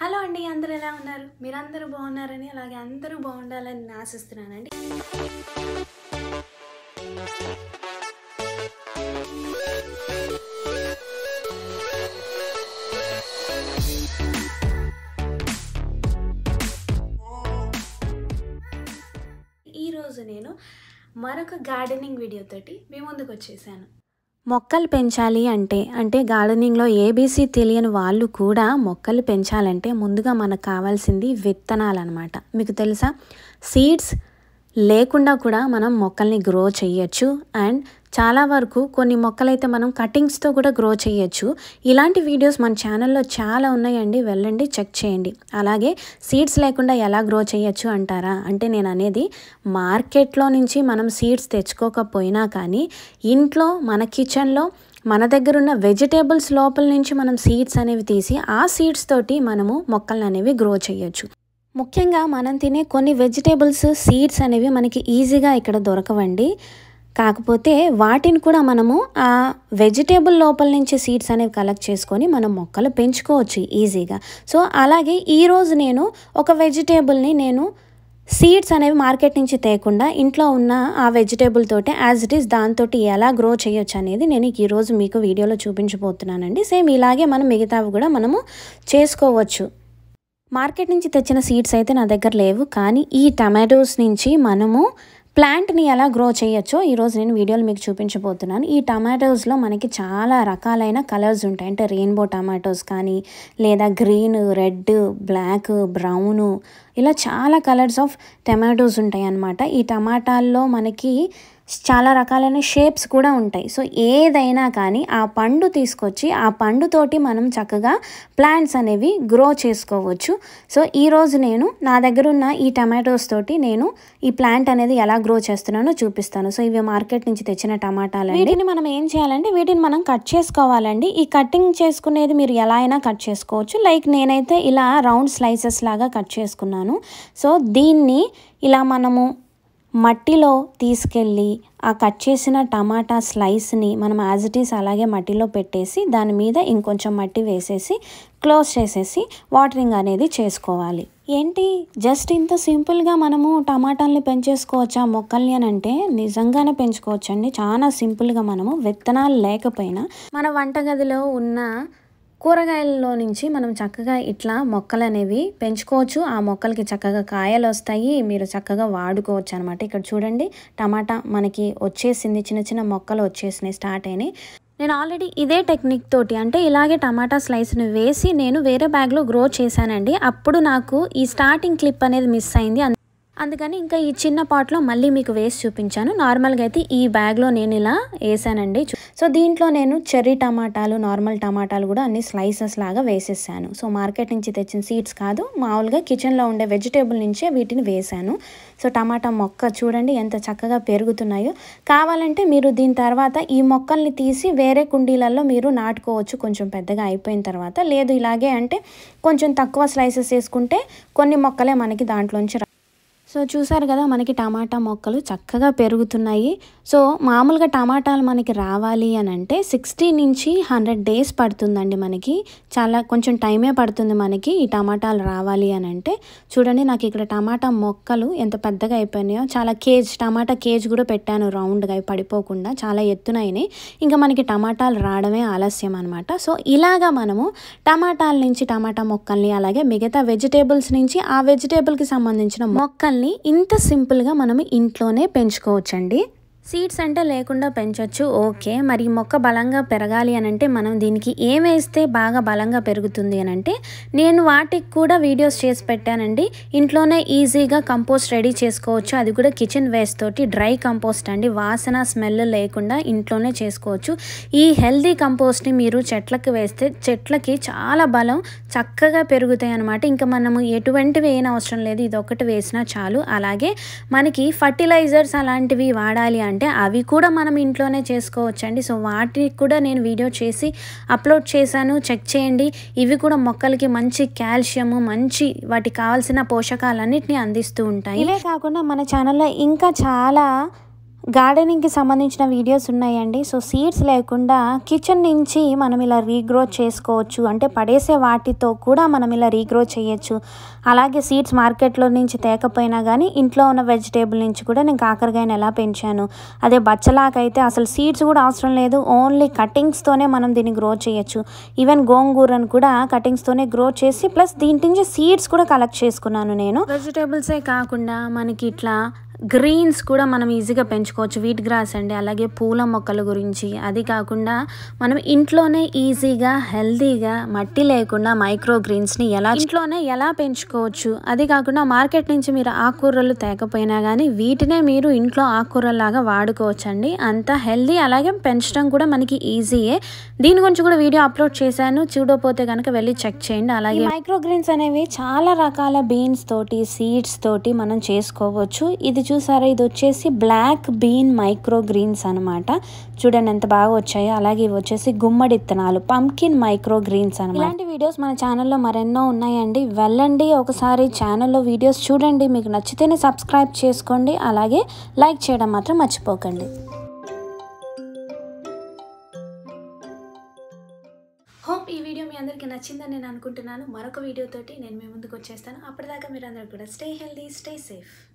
hello అండి అందరు ఎలా ఉన్నారు మీరందరూ బాగున్నారని అలాగే అందరూ బాగుండాలని ఆశిస్తున్నానండి ఈరోజు నేను మరొక గార్డెనింగ్ వీడియోతోటి మీ ముందుకు వచ్చేసాను మొక్కలు పెంచాలి అంటే అంటే గార్డెనింగ్లో ఏబీసీ తెలియని వాళ్ళు కూడా మొక్కలు పెంచాలంటే ముందుగా మనకు కావాల్సింది విత్తనాలు అనమాట మీకు తెలుసా సీడ్స్ లేకుండా కూడా మనం మొక్కల్ని గ్రో చేయొచ్చు అండ్ చాలా వరకు కొన్ని మొక్కలైతే మనం కటింగ్స్తో కూడా గ్రో చేయొచ్చు ఇలాంటి వీడియోస్ మన ఛానల్లో చాలా ఉన్నాయండి వెళ్ళండి చెక్ చేయండి అలాగే సీడ్స్ లేకుండా ఎలా గ్రో చేయొచ్చు అంటారా అంటే నేను అనేది మార్కెట్లో నుంచి మనం సీడ్స్ తెచ్చుకోకపోయినా కానీ ఇంట్లో మన కిచెన్లో మన దగ్గర ఉన్న వెజిటేబుల్స్ లోపల నుంచి మనం సీడ్స్ అనేవి తీసి ఆ సీడ్స్ తోటి మనము మొక్కలను అనేవి గ్రో చేయొచ్చు ముఖ్యంగా మనం తినే కొన్ని వెజిటేబుల్స్ సీడ్స్ అనేవి మనకి ఈజీగా ఇక్కడ దొరకవండి కాకపోతే వాటిని కూడా మనము ఆ వెజిటేబుల్ లోపల నుంచి సీడ్స్ అనేవి కలెక్ట్ చేసుకొని మనం మొక్కలు పెంచుకోవచ్చు ఈజీగా సో అలాగే ఈరోజు నేను ఒక వెజిటేబుల్ని నేను సీడ్స్ అనేవి మార్కెట్ నుంచి తేకుండా ఇంట్లో ఉన్న ఆ వెజిటేబుల్ తోటి యాజ్ ఇట్ ఈస్ దాంతో ఎలా గ్రో చేయొచ్చు అనేది నేను ఈరోజు మీకు వీడియోలో చూపించబోతున్నానండి సేమ్ ఇలాగే మనం మిగతావి కూడా మనము చేసుకోవచ్చు మార్కెట్ నుంచి తెచ్చిన సీడ్స్ అయితే నా దగ్గర లేవు కానీ ఈ టమాటోస్ నుంచి మనము ప్లాంట్ని ఎలా గ్రో చేయొచ్చో ఈరోజు నేను వీడియోలు మీకు చూపించబోతున్నాను ఈ టమాటోస్లో మనకి చాలా రకాలైన కలర్స్ ఉంటాయి అంటే రెయిన్బో టమాటోస్ కానీ లేదా గ్రీన్ రెడ్ బ్లాక్ బ్రౌను ఇలా చాలా కలర్స్ ఆఫ్ టమాటోస్ ఉంటాయి అన్నమాట ఈ టమాటాల్లో మనకి చాలా రకాలైన షేప్స్ కూడా ఉంటాయి సో ఏదైనా కానీ ఆ పండు తీసుకొచ్చి ఆ పండుతోటి మనం చక్కగా ప్లాంట్స్ అనేవి గ్రో చేసుకోవచ్చు సో ఈరోజు నేను నా దగ్గర ఉన్న ఈ టమాటోస్ తోటి నేను ఈ ప్లాంట్ అనేది ఎలా గ్రో చేస్తున్నానో చూపిస్తాను సో ఇవి మార్కెట్ నుంచి తెచ్చిన టమాటాలు వీటిని మనం ఏం చేయాలంటే వీటిని మనం కట్ చేసుకోవాలండి ఈ కటింగ్ చేసుకునేది మీరు ఎలా అయినా కట్ చేసుకోవచ్చు లైక్ నేనైతే ఇలా రౌండ్ స్లైసెస్ లాగా కట్ చేసుకున్నాను సో దీన్ని ఇలా మనము మట్టిలో తీసుకెళ్ళి ఆ కట్ చేసిన టమాటా స్లైస్ని మనం యాజ్ ఇట్ ఈస్ అలాగే మట్టిలో పెట్టేసి దాని మీద ఇంకొంచెం మట్టి వేసేసి క్లోజ్ చేసేసి వాటరింగ్ అనేది చేసుకోవాలి ఏంటి జస్ట్ ఇంత సింపుల్గా మనము టమాటాలని పెంచేసుకోవచ్చా మొక్కల్ని అని అంటే నిజంగానే పెంచుకోవచ్చండి చాలా సింపుల్గా మనము విత్తనాలు లేకపోయినా మన వంటగదిలో ఉన్న కూరగాయల్లో నుంచి మనం చక్కగా ఇట్లా మొక్కలు అనేవి పెంచుకోవచ్చు ఆ మొక్కలకి చక్కగా కాయలు వస్తాయి మీరు చక్కగా వాడుకోవచ్చు అనమాట ఇక్కడ చూడండి టమాటా మనకి వచ్చేసింది చిన్న చిన్న మొక్కలు వచ్చేసినాయి స్టార్ట్ అయినాయి నేను ఆల్రెడీ ఇదే టెక్నిక్ తోటి అంటే ఇలాగే టమాటా స్లైస్ని వేసి నేను వేరే బ్యాగ్లో గ్రో చేశానండి అప్పుడు నాకు ఈ స్టార్టింగ్ క్లిప్ అనేది మిస్ అయింది అందుకని ఇంకా ఈ చిన్న పాట్లో మళ్ళీ మీకు వేసి చూపించాను నార్మల్గా అయితే ఈ బ్యాగ్లో నేను ఇలా వేసానండి సో దీంట్లో నేను చెర్రీ టమాటాలు నార్మల్ టమాటాలు కూడా అన్ని స్లైసెస్ లాగా వేసేసాను సో మార్కెట్ నుంచి తెచ్చిన సీడ్స్ కాదు మామూలుగా కిచెన్లో ఉండే వెజిటేబుల్ నుంచే వీటిని వేశాను సో టమాటా మొక్క చూడండి ఎంత చక్కగా పెరుగుతున్నాయో కావాలంటే మీరు దీని తర్వాత ఈ మొక్కల్ని తీసి వేరే కుండీలలో మీరు నాటుకోవచ్చు కొంచెం పెద్దగా అయిపోయిన తర్వాత లేదు ఇలాగే అంటే కొంచెం తక్కువ స్లైసెస్ వేసుకుంటే కొన్ని మొక్కలే మనకి దాంట్లోంచి సో చూసారు కదా మనకి టమాటా మొక్కలు చక్కగా పెరుగుతున్నాయి సో మామూలుగా టమాటాలు మనకి రావాలి అని అంటే సిక్స్టీ నుంచి హండ్రెడ్ డేస్ పడుతుందండి మనకి చాలా కొంచెం టైమే పడుతుంది మనకి ఈ టమాటాలు రావాలి అని అంటే చూడండి నాకు ఇక్కడ టమాటా మొక్కలు ఎంత పెద్దగా అయిపోయినాయో చాలా కేజ్ టమాటా కేజ్ కూడా పెట్టాను రౌండ్గా అవి పడిపోకుండా చాలా ఎత్తునైనాయి ఇంకా మనకి టమాటాలు రావడమే ఆలస్యం అనమాట సో ఇలాగా మనము టమాటాల నుంచి టమాటా మొక్కల్ని అలాగే మిగతా వెజిటేబుల్స్ నుంచి ఆ వెజిటేబుల్కి సంబంధించిన మొక్కల్ని మొక్కల్ని ఇంత సింపుల్గా మనం ఇంట్లోనే పెంచుకోవచ్చండి సీడ్స్ అంటే లేకుండా పెంచవచ్చు ఓకే మరి మొక్క బలంగా పెరగాలి అని అంటే మనం దీనికి ఏమేస్తే బాగా బలంగా పెరుగుతుంది అని అంటే నేను వాటికి కూడా వీడియోస్ చేసి పెట్టానండి ఇంట్లోనే ఈజీగా కంపోస్ట్ రెడీ చేసుకోవచ్చు అది కూడా కిచెన్ వేస్ట్ తోటి డ్రై కంపోస్ట్ అండి వాసన స్మెల్ లేకుండా ఇంట్లోనే చేసుకోవచ్చు ఈ హెల్దీ కంపోస్ట్ని మీరు చెట్లకు వేస్తే చెట్లకి చాలా బలం చక్కగా పెరుగుతాయి అనమాట ఇంకా మనము ఎటువంటి అవసరం లేదు ఇది ఒకటి వేసినా చాలు అలాగే మనకి ఫర్టిలైజర్స్ అలాంటివి వాడాలి అంటే అంటే అవి కూడా మనం ఇంట్లోనే చేసుకోవచ్చండి సో వాటికి కూడా నేను వీడియో చేసి అప్లోడ్ చేశాను చెక్ చేయండి ఇవి కూడా మొక్కలకి మంచి కాల్షియము మంచి వాటికి కావాల్సిన పోషకాలన్నింటినీ అందిస్తూ ఉంటాయి ఇవే కాకుండా మన ఛానల్లో ఇంకా చాలా గార్డెనింగ్కి సంబంధించిన వీడియోస్ ఉన్నాయండి సో సీడ్స్ లేకుండా కిచెన్ నుంచి మనం ఇలా రీగ్రో చేసుకోవచ్చు అంటే పడేసే వాటితో కూడా మనం ఇలా రీగ్రో చేయొచ్చు అలాగే సీడ్స్ మార్కెట్లో నుంచి తేకపోయినా కానీ ఇంట్లో ఉన్న వెజిటేబుల్ నుంచి కూడా నేను కాకరకాయని ఎలా పెంచాను అదే బచ్చలాకైతే అసలు సీడ్స్ కూడా అవసరం లేదు ఓన్లీ కటింగ్స్తోనే మనం దీన్ని గ్రో చేయొచ్చు ఈవెన్ గోంగూరను కూడా కటింగ్స్తోనే గ్రో చేసి ప్లస్ దీని నుంచి సీడ్స్ కూడా కలెక్ట్ చేసుకున్నాను నేను వెజిటేబుల్సే కాకుండా మనకి ఇట్లా గ్రీన్స్ కూడా మనం ఈజీగా పెంచుకోవచ్చు వీట్ గ్రాస్ అండి అలాగే పూల మొక్కల గురించి అది కాకుండా మనం ఇంట్లోనే ఈజీగా హెల్దీగా మట్టి లేకుండా మైక్రో గ్రీన్స్ని ఎలా ఇంట్లోనే ఎలా పెంచుకోవచ్చు అది కాకుండా మార్కెట్ నుంచి మీరు ఆకుకూరలు తేకపోయినా కానీ వీటినే మీరు ఇంట్లో ఆకుకూరలాగా వాడుకోవచ్చండి అంత హెల్దీ అలాగే పెంచడం కూడా మనకి ఈజీయే దీని గురించి కూడా వీడియో అప్లోడ్ చేశాను చూడకపోతే కనుక వెళ్ళి చెక్ చేయండి అలాగే మైక్రో గ్రీన్స్ అనేవి చాలా రకాల బీన్స్ తోటి సీడ్స్ తోటి మనం చేసుకోవచ్చు ఇది చూసారా ఇది వచ్చేసి బ్లాక్ బీన్ మైక్రో గ్రీన్స్ అనమాట చూడండి ఎంత బాగా వచ్చాయో అలాగే ఇవి వచ్చేసి గుమ్మడి ఇత్తనాలు పంకిన్ మైక్రో గ్రీన్స్ అనమాట ఇలాంటి వీడియోస్ మన ఛానల్లో మరెన్నో ఉన్నాయండి వెళ్ళండి ఒకసారి ఛానల్లో వీడియోస్ చూడండి మీకు నచ్చితేనే సబ్స్క్రైబ్ చేసుకోండి అలాగే లైక్ చేయడం మాత్రం మర్చిపోకండి హోప్ ఈ వీడియో మీ అందరికీ నచ్చిందని నేను అనుకుంటున్నాను మరొక వీడియోతోటి నేను మీ ముందుకు వచ్చేస్తాను అప్పటిదాకా మీరు అందరూ కూడా స్టే హెల్దీ స్టే సేఫ్